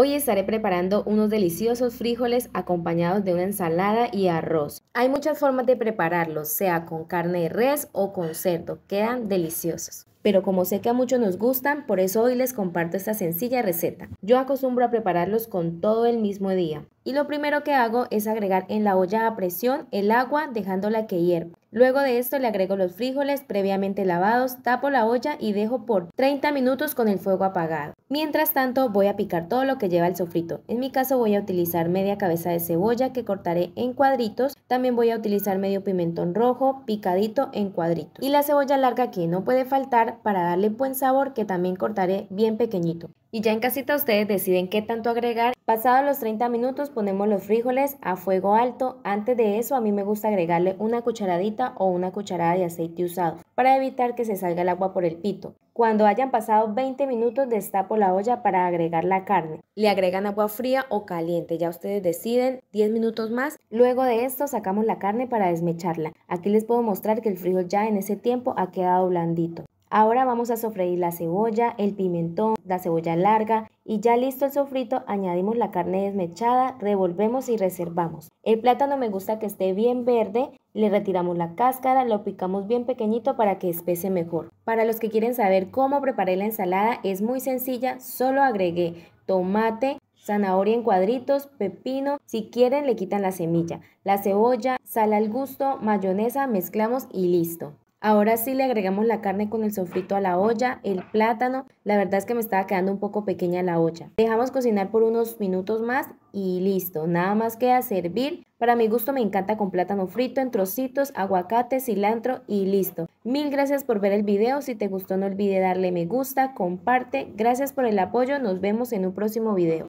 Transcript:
Hoy estaré preparando unos deliciosos frijoles acompañados de una ensalada y arroz. Hay muchas formas de prepararlos, sea con carne de res o con cerdo, quedan deliciosos pero como sé que a muchos nos gustan, por eso hoy les comparto esta sencilla receta. Yo acostumbro a prepararlos con todo el mismo día. Y lo primero que hago es agregar en la olla a presión el agua dejándola que hierva. Luego de esto le agrego los frijoles previamente lavados, tapo la olla y dejo por 30 minutos con el fuego apagado. Mientras tanto voy a picar todo lo que lleva el sofrito. En mi caso voy a utilizar media cabeza de cebolla que cortaré en cuadritos. También voy a utilizar medio pimentón rojo picadito en cuadritos. Y la cebolla larga que no puede faltar para darle buen sabor que también cortaré bien pequeñito. Y ya en casita ustedes deciden qué tanto agregar. Pasados los 30 minutos ponemos los frijoles a fuego alto. Antes de eso a mí me gusta agregarle una cucharadita o una cucharada de aceite usado para evitar que se salga el agua por el pito. Cuando hayan pasado 20 minutos destapo la olla para agregar la carne. Le agregan agua fría o caliente, ya ustedes deciden, 10 minutos más. Luego de esto sacamos la carne para desmecharla. Aquí les puedo mostrar que el frijol ya en ese tiempo ha quedado blandito. Ahora vamos a sofreír la cebolla, el pimentón, la cebolla larga y ya listo el sofrito añadimos la carne desmechada, revolvemos y reservamos. El plátano me gusta que esté bien verde, le retiramos la cáscara, lo picamos bien pequeñito para que espese mejor. Para los que quieren saber cómo preparé la ensalada es muy sencilla, solo agregué tomate, zanahoria en cuadritos, pepino, si quieren le quitan la semilla, la cebolla, sal al gusto, mayonesa, mezclamos y listo. Ahora sí le agregamos la carne con el sofrito a la olla, el plátano. La verdad es que me estaba quedando un poco pequeña la olla. Dejamos cocinar por unos minutos más y listo. Nada más queda servir. Para mi gusto me encanta con plátano frito en trocitos, aguacate, cilantro y listo. Mil gracias por ver el video. Si te gustó no olvides darle me gusta, comparte. Gracias por el apoyo. Nos vemos en un próximo video.